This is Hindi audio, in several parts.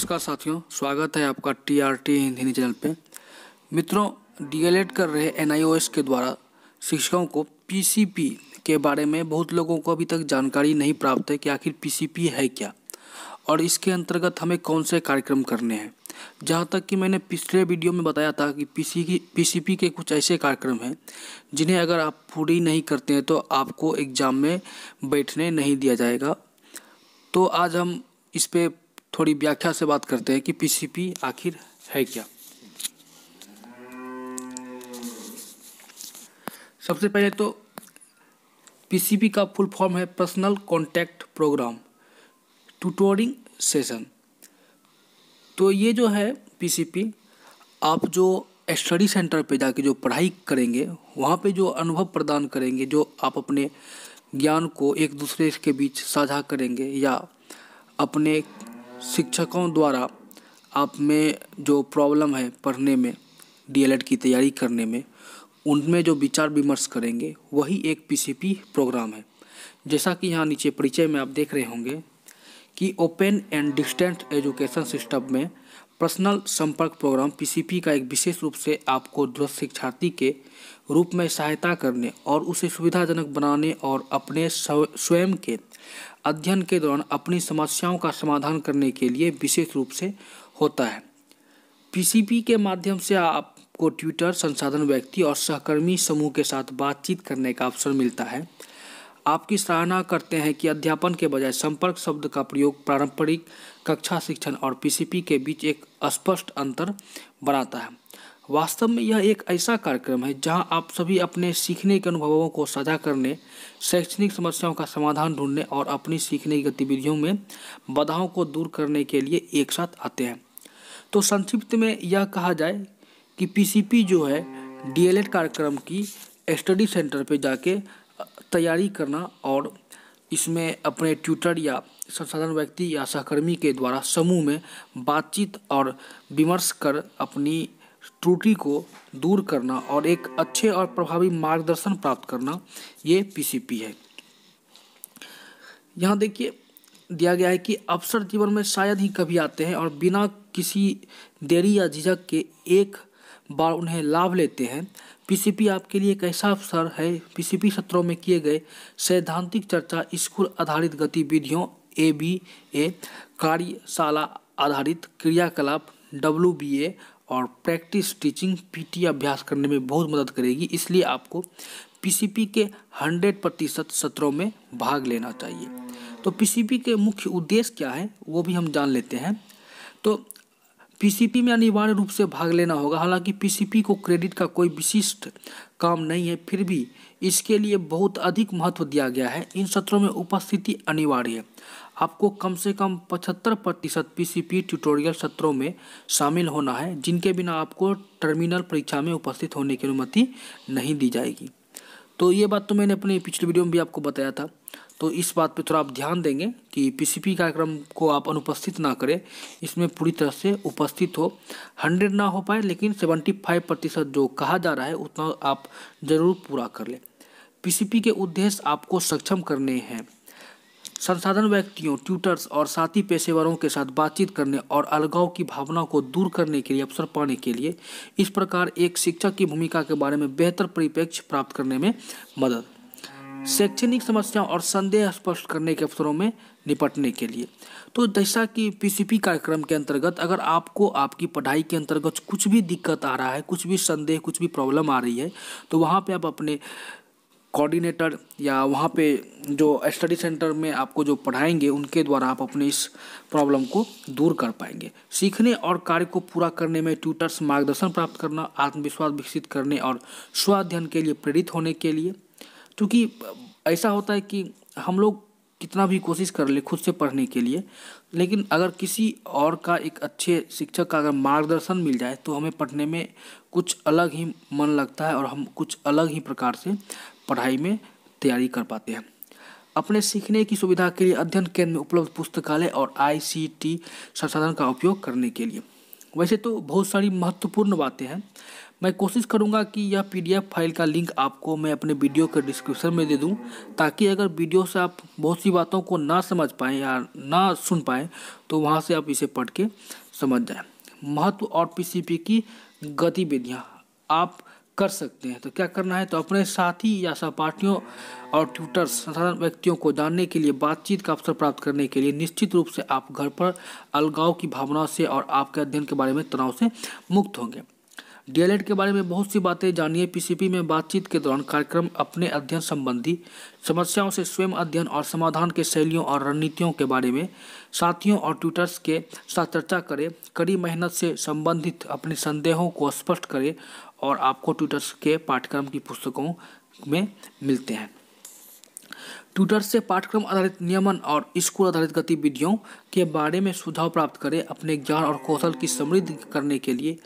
नमस्कार साथियों स्वागत है आपका T R T Hindi channel पे मित्रों डी कर रहे एन के द्वारा शिक्षकों को पी के बारे में बहुत लोगों को अभी तक जानकारी नहीं प्राप्त है कि आखिर पी है क्या और इसके अंतर्गत हमें कौन से कार्यक्रम करने हैं जहाँ तक कि मैंने पिछले वीडियो में बताया था कि पी की पी के कुछ ऐसे कार्यक्रम हैं जिन्हें अगर आप पूरी नहीं करते हैं तो आपको एग्ज़ाम में बैठने नहीं दिया जाएगा तो आज हम इस पर थोड़ी व्याख्या से बात करते हैं कि पीसीपी आखिर है क्या सबसे पहले तो पीसीपी का फुल फॉर्म है personal contact program tutoring session तो ये जो है पीसीपी आप जो स्टडी सेंटर पे जाके जो पढ़ाई करेंगे वहाँ पे जो अनुभव प्रदान करेंगे जो आप अपने ज्ञान को एक दूसरे के बीच साझा करेंगे या अपने शिक्षकों द्वारा आप में जो प्रॉब्लम है पढ़ने में डीएलएड की तैयारी करने में उनमें जो विचार विमर्श करेंगे वही एक पीसीपी प्रोग्राम है जैसा कि यहाँ नीचे परिचय में आप देख रहे होंगे कि open and distance education system में पर्सनल संपर्क प्रोग्राम पीसीपी का एक विशेष रूप से आपको दृढ़ शिक्षार्थी के रूप में सहायता करने और उसे सुविधाजनक बनाने और अपने स्वयं के अध्ययन के दौरान अपनी समस्याओं का समाधान करने के लिए विशेष रूप से होता है पीसीपी के माध्यम से आपको ट्विटर संसाधन व्यक्ति और सहकर्मी समूह के साथ बातचीत करने का अवसर मिलता है आपकी सराहना करते हैं कि अध्यापन के बजाय संपर्क शब्द का प्रयोग पारंपरिक कक्षा शिक्षण और पीसीपी के बीच एक स्पष्ट अंतर बनाता है वास्तव में यह एक ऐसा कार्यक्रम है जहां आप सभी अपने सीखने के अनुभवों को साझा करने शैक्षणिक समस्याओं का समाधान ढूंढने और अपनी सीखने की गतिविधियों में बाधाओं को दूर करने के लिए एक साथ आते हैं तो संक्षिप्त में यह कहा जाए कि पीसीपी जो है डीएलएड कार्यक्रम की स्टडी सेंटर पर जाके तैयारी करना और इसमें अपने ट्यूटर या संसाधन व्यक्ति या सहकर्मी के द्वारा समूह में बातचीत और विमर्श कर अपनी त्रुटि को दूर करना और एक अच्छे और प्रभावी मार्गदर्शन प्राप्त करना ये पीसीपी है यहाँ देखिए दिया गया है कि अवसर जीवन में शायद ही कभी आते हैं और बिना किसी देरी या झिझक के एक बार उन्हें लाभ लेते हैं पीसीपी आपके लिए एक ऐसा अवसर है पीसीपी सत्रों में किए गए सैद्धांतिक चर्चा स्कूल आधारित गतिविधियों ए बी ए कार्यशाला आधारित क्रियाकलाप डब्ल्यू बी ए और प्रैक्टिस टीचिंग पीटी अभ्यास करने में बहुत मदद करेगी इसलिए आपको पीसीपी के 100 प्रतिशत सत्रों में भाग लेना चाहिए तो पीसीपी के मुख्य उद्देश्य क्या है वो भी हम जान लेते हैं तो पीसीपी में अनिवार्य रूप से भाग लेना होगा हालांकि पीसीपी को क्रेडिट का कोई विशिष्ट काम नहीं है फिर भी इसके लिए बहुत अधिक महत्व दिया गया है इन सत्रों में उपस्थिति अनिवार्य है आपको कम से कम पचहत्तर प्रतिशत पी ट्यूटोरियल सत्रों में शामिल होना है जिनके बिना आपको टर्मिनल परीक्षा में उपस्थित होने की अनुमति नहीं दी जाएगी तो ये बात तो मैंने अपने पिछले वीडियो में भी आपको बताया था तो इस बात पे थोड़ा आप ध्यान देंगे कि पीसीपी कार्यक्रम को आप अनुपस्थित ना करें इसमें पूरी तरह से उपस्थित हो हंड्रेड ना हो पाए लेकिन सेवेंटी फाइव प्रतिशत जो कहा जा रहा है उतना आप ज़रूर पूरा कर लें पीसीपी के उद्देश्य आपको सक्षम करने हैं संसाधन व्यक्तियों ट्यूटर्स और साथी पेशेवरों के साथ बातचीत करने और अलगाव की भावना को दूर करने के लिए अवसर पाने के लिए इस प्रकार एक शिक्षक की भूमिका के बारे में बेहतर परिप्रेक्ष्य प्राप्त करने में मदद शैक्षणिक समस्याओं और संदेह स्पष्ट करने के अवसरों में निपटने के लिए तो जैसा कि पीसीपी कार्यक्रम के अंतर्गत अगर आपको आपकी पढ़ाई के अंतर्गत कुछ भी दिक्कत आ रहा है कुछ भी संदेह कुछ भी प्रॉब्लम आ रही है तो वहाँ पे आप अपने कोऑर्डिनेटर या वहाँ पे जो स्टडी सेंटर में आपको जो पढ़ाएंगे उनके द्वारा आप अपने इस प्रॉब्लम को दूर कर पाएंगे सीखने और कार्य को पूरा करने में ट्यूटर्स मार्गदर्शन प्राप्त करना आत्मविश्वास विकसित करने और स्वाध्ययन के लिए प्रेरित होने के लिए क्योंकि ऐसा होता है कि हम लोग कितना भी कोशिश कर ले खुद से पढ़ने के लिए लेकिन अगर किसी और का एक अच्छे शिक्षक का अगर मार्गदर्शन मिल जाए तो हमें पढ़ने में कुछ अलग ही मन लगता है और हम कुछ अलग ही प्रकार से पढ़ाई में तैयारी कर पाते हैं अपने सीखने की सुविधा के लिए अध्ययन केंद्र में उपलब्ध पुस्तकालय और आईसीटी संसाधन का उपयोग करने के लिए वैसे तो बहुत सारी महत्वपूर्ण बातें हैं मैं कोशिश करूंगा कि यह पीडीएफ फाइल का लिंक आपको मैं अपने वीडियो के डिस्क्रिप्शन में दे दूं ताकि अगर वीडियो से आप बहुत सी बातों को ना समझ पाएँ या ना सुन पाएँ तो वहाँ से आप इसे पढ़ के समझ जाएँ महत्व और पीसीपी की गतिविधियाँ आप कर सकते हैं तो क्या करना है तो अपने साथी या सहपाठियों और ट्यूटर्स साधारण व्यक्तियों को जानने के लिए बातचीत का अवसर प्राप्त करने के लिए निश्चित रूप से आप घर पर अलगाव की भावना से और आपके अध्ययन के बारे में तनाव से मुक्त होंगे डी के बारे में बहुत सी बातें जानिए पीसीपी में बातचीत के दौरान कार्यक्रम अपने अध्ययन संबंधी समस्याओं से स्वयं अध्ययन और समाधान के शैलियों और रणनीतियों के बारे में साथियों और ट्यूटर्स के साथ चर्चा करें कड़ी मेहनत से संबंधित अपने संदेहों को स्पष्ट करें और आपको ट्यूटर्स के पाठ्यक्रम की पुस्तकों में मिलते हैं ट्यूटर से पाठ्यक्रम आधारित नियमन और स्कूल आधारित गतिविधियों के बारे में सुझाव प्राप्त करें अपने ज्ञान और कौशल की समृद्ध करने के लिए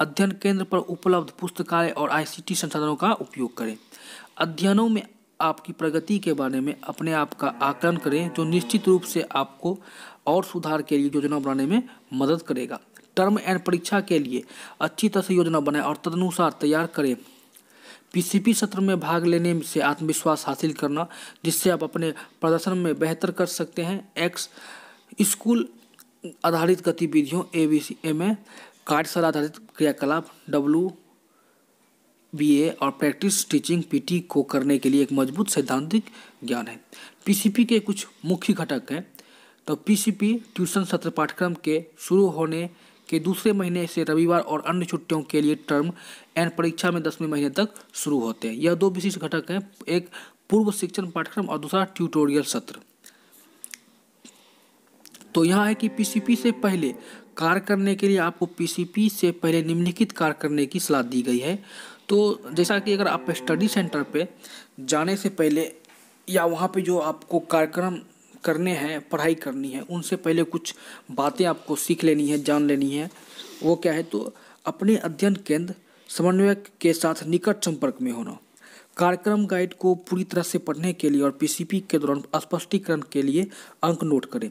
अध्ययन केंद्र पर उपलब्ध पुस्तकालय और आईसीटी संसाधनों का उपयोग करें अध्ययनों में आपकी प्रगति के बारे में अपने आप का आकलन करें जो निश्चित रूप से आपको और सुधार के लिए योजना बनाने में मदद करेगा टर्म एंड परीक्षा के लिए अच्छी तरह से योजना बनाएं और तदनुसार तैयार करें पीसीपी सत्र में भाग लेने से आत्मविश्वास हासिल करना जिससे आप अपने प्रदर्शन में बेहतर कर सकते हैं एक्स स्कूल आधारित गतिविधियों ए बी सी ए में कार्यशाला आधारित क्रियाकलाप डब्लू बी ए और प्रैक्टिस टीचिंग पीटी को करने के लिए एक मजबूत सैद्धांतिक ज्ञान है पी के कुछ मुख्य घटक हैं तो पी ट्यूशन सत्र पाठ्यक्रम के शुरू होने के दूसरे महीने से रविवार और अन्य छुट्टियों के लिए टर्म एंड परीक्षा में दसवें महीने तक शुरू होते हैं यह दो विशिष्ट घटक हैं एक पूर्व शिक्षण पाठ्यक्रम और दूसरा ट्यूटोरियल सत्र तो यह है कि पीसीपी से पहले कार्य करने के लिए आपको पीसीपी से पहले निम्नलिखित कार्य करने की सलाह दी गई है तो जैसा कि अगर आप स्टडी सेंटर पे जाने से पहले या वहाँ पे जो आपको कार्यक्रम करने हैं पढ़ाई करनी है उनसे पहले कुछ बातें आपको सीख लेनी है जान लेनी है वो क्या है तो अपने अध्ययन केंद्र समन्वयक के साथ निकट संपर्क में होना कार्यक्रम गाइड को पूरी तरह से पढ़ने के लिए और पीसीपी के दौरान स्पष्टीकरण के लिए अंक नोट करें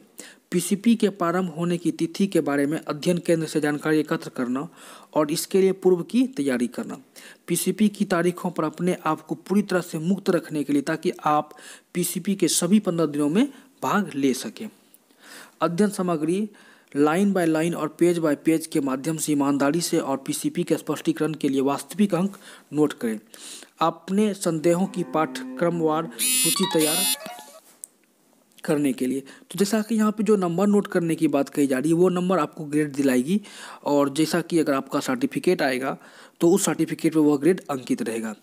पीसीपी के प्रारंभ होने की तिथि के बारे में अध्ययन केंद्र से जानकारी एकत्र करना और इसके लिए पूर्व की तैयारी करना पीसीपी की तारीखों पर अपने आप को पूरी तरह से मुक्त रखने के लिए ताकि आप पीसीपी के सभी पंद्रह दिनों में भाग ले सकें अध्ययन सामग्री लाइन बाय लाइन और पेज बाय पेज के माध्यम से ईमानदारी से और पीसीपी के स्पष्टीकरण के लिए वास्तविक अंक नोट करें अपने संदेहों की पाठ्यक्रमवार सूची तैयार करने के लिए तो जैसा कि यहाँ पे जो नंबर नोट करने की बात कही जा रही है वो नंबर आपको ग्रेड दिलाएगी और जैसा कि अगर आपका सर्टिफिकेट आएगा तो उस सर्टिफिकेट पे वह ग्रेड अंकित रहेगा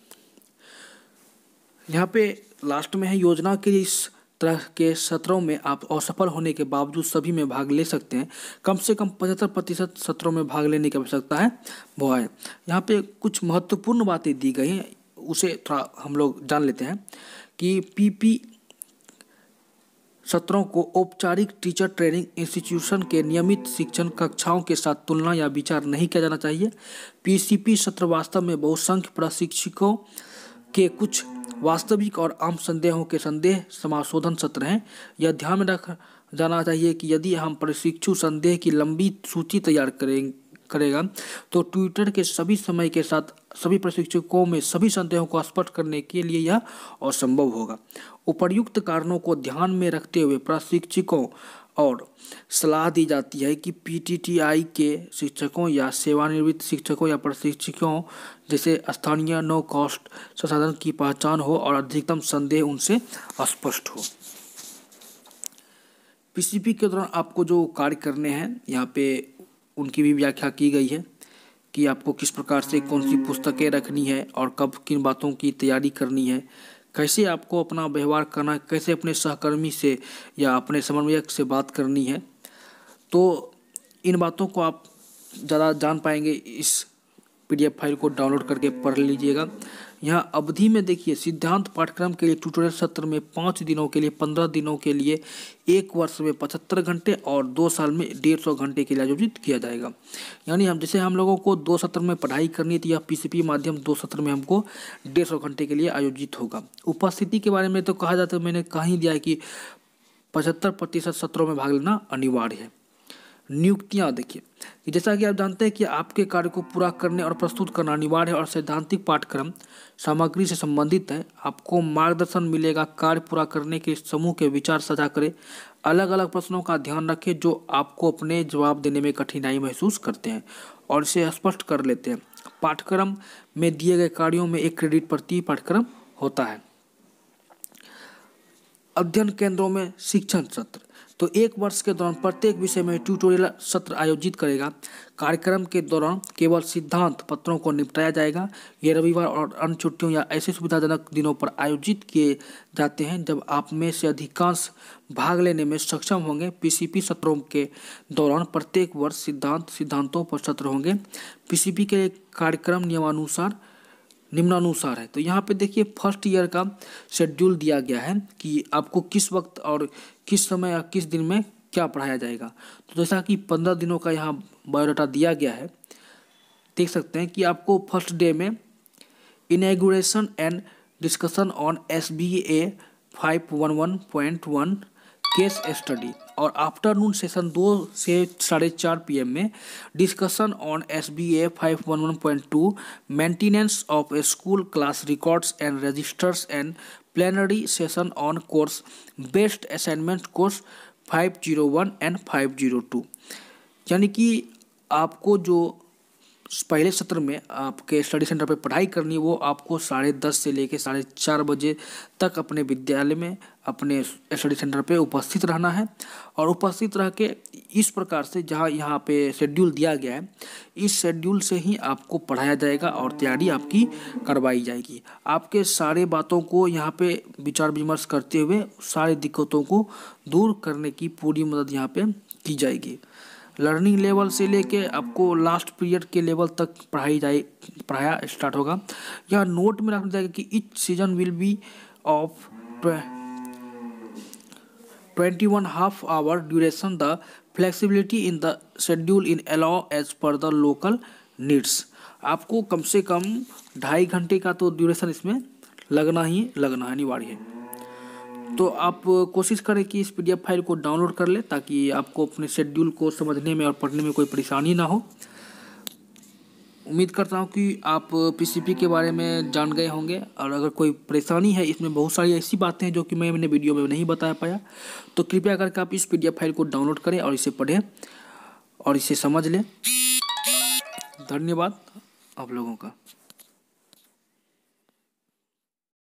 यहाँ पे लास्ट में है योजना के इस तरह के सत्रों में आप असफल होने के बावजूद सभी में भाग ले सकते हैं कम से कम पचहत्तर प्रतिशत सत्रों में भाग लेने की आवश्यकता है वो है यहाँ पे कुछ महत्वपूर्ण बातें दी गई हैं उसे थोड़ा हम लोग जान लेते हैं कि पीपी सत्रों को औपचारिक टीचर ट्रेनिंग इंस्टीट्यूशन के नियमित शिक्षण कक्षाओं के साथ तुलना या विचार नहीं किया जाना चाहिए पीसीपी सत्र वास्तव में बहुसंख्य प्रशिक्षकों के कुछ वास्तविक और आम संदेहों के संदेह समाशोधन सत्र हैं यह ध्यान में रख जाना चाहिए कि यदि हम प्रशिक्षु संदेह की लंबी सूची तैयार करें करेगा तो ट्विटर के सभी समय के साथ सभी प्रशिक्षकों में सभी संदेहों को स्पष्ट करने के लिए यह असंभव होगा उपर्युक्त कारणों को ध्यान में रखते हुए प्रशिक्षकों और सलाह दी जाती है कि पीटीटीआई के शिक्षकों या सेवानिवृत्त शिक्षकों या प्रशिक्षकों जैसे स्थानीय नो कॉस्ट संसाधन की पहचान हो और अधिकतम संदेह उनसे स्पष्ट हो पीसीपी के दौरान आपको जो कार्य करने हैं यहाँ पे उनकी भी व्याख्या की गई है कि आपको किस प्रकार से कौन सी पुस्तकें रखनी है और कब किन बातों की तैयारी करनी है कैसे आपको अपना व्यवहार करना है कैसे अपने सहकर्मी से या अपने समन्वयक से बात करनी है तो इन बातों को आप ज़्यादा जान पाएंगे इस पीडीएफ फाइल को डाउनलोड करके पढ़ लीजिएगा यहाँ अवधि में देखिए सिद्धांत पाठ्यक्रम के लिए ट्यूटोरियल सत्र में पाँच दिनों के लिए पंद्रह दिनों के लिए एक वर्ष में पचहत्तर घंटे और दो साल में डेढ़ सौ घंटे के लिए आयोजित किया जाएगा यानी हम जैसे हम लोगों को दो सत्र में पढ़ाई करनी थी या पीसीपी माध्यम दो सत्र में हमको डेढ़ सौ घंटे के लिए आयोजित होगा उपस्थिति के बारे में तो कहा जाता है मैंने कहा दिया है कि पचहत्तर प्रतिशत सत्रों में भाग लेना अनिवार्य है नियुक्तियाँ देखिए जैसा कि आप जानते हैं कि आपके कार्य को पूरा करने और प्रस्तुत करना अनिवार्य है और सैद्धांतिक पाठ्यक्रम सामग्री से संबंधित है आपको मार्गदर्शन मिलेगा कार्य पूरा करने के समूह के विचार साझा करें अलग अलग प्रश्नों का ध्यान रखें जो आपको अपने जवाब देने में कठिनाई महसूस करते हैं और इसे स्पष्ट कर लेते हैं पाठ्यक्रम में दिए गए कार्यों में एक क्रेडिट प्रति पाठ्यक्रम होता है अध्ययन केंद्रों में शिक्षण सत्र तो एक वर्ष के दौरान प्रत्येक विषय में ट्यूटोरियल सत्र आयोजित करेगा कार्यक्रम के दौरान केवल सिद्धांत पत्रों को निपटाया जाएगा ये रविवार और अन्य छुट्टियों या ऐसे सुविधाजनक दिनों पर आयोजित किए जाते हैं जब आप में से अधिकांश भाग लेने में सक्षम होंगे पीसीपी सत्रों के दौरान प्रत्येक वर्ष सिद्धांत सिद्धांतों पर सत्र होंगे पीसीपी के कार्यक्रम नियमानुसार निम्नानुसार है तो यहाँ पे देखिए फर्स्ट ईयर का शेड्यूल दिया गया है कि आपको किस वक्त और किस समय या किस दिन में क्या पढ़ाया जाएगा तो जैसा कि पंद्रह दिनों का यहाँ बायोडाटा दिया गया है देख सकते हैं कि आपको फर्स्ट डे में inauguration and discussion on S B A five one one point one case study और आफ्टरनून सेशन दो से साढ़े चार पी में discussion on S B A five one one point two maintenance of school class records and registers and plenary session on course based assignment course five zero one and five zero two यानी कि आपको जो पहले सत्र में आपके स्टडी सेंटर पर पढ़ाई करनी वो आपको साढ़े दस से लेकर साढ़े चार बजे तक अपने विद्यालय में अपने स्टडी सेंटर पर उपस्थित रहना है और उपस्थित रह के इस प्रकार से जहाँ यहाँ पे शेड्यूल दिया गया है इस शेड्यूल से ही आपको पढ़ाया जाएगा और तैयारी आपकी करवाई जाएगी आपके सारे बातों को यहाँ पे विचार विमर्श करते हुए सारी दिक्कतों को दूर करने की पूरी मदद यहाँ पे की जाएगी लर्निंग लेवल से लेके आपको लास्ट पीरियड के लेवल तक पढ़ाई जाए पढ़ाया स्टार्ट होगा यह नोट में रखना जाएगा कि each session will be of twenty one half hour duration the flexibility in the schedule in allow as per the local needs आपको कम से कम ढाई घंटे का तो ड्यूरेशन इसमें लगना ही लगना अनिवार्य है तो आप कोशिश करें कि इस पी फाइल को डाउनलोड कर लें ताकि आपको अपने शेड्यूल को समझने में और पढ़ने में कोई परेशानी ना हो उम्मीद करता हूँ कि आप पीसीपी के बारे में जान गए होंगे और अगर कोई परेशानी है इसमें बहुत सारी ऐसी बातें हैं जो कि मैं मैंने वीडियो में नहीं बता पाया तो कृपया करके आप इस पी फाइल को डाउनलोड करें और इसे पढ़ें और इसे समझ लें धन्यवाद आप लोगों का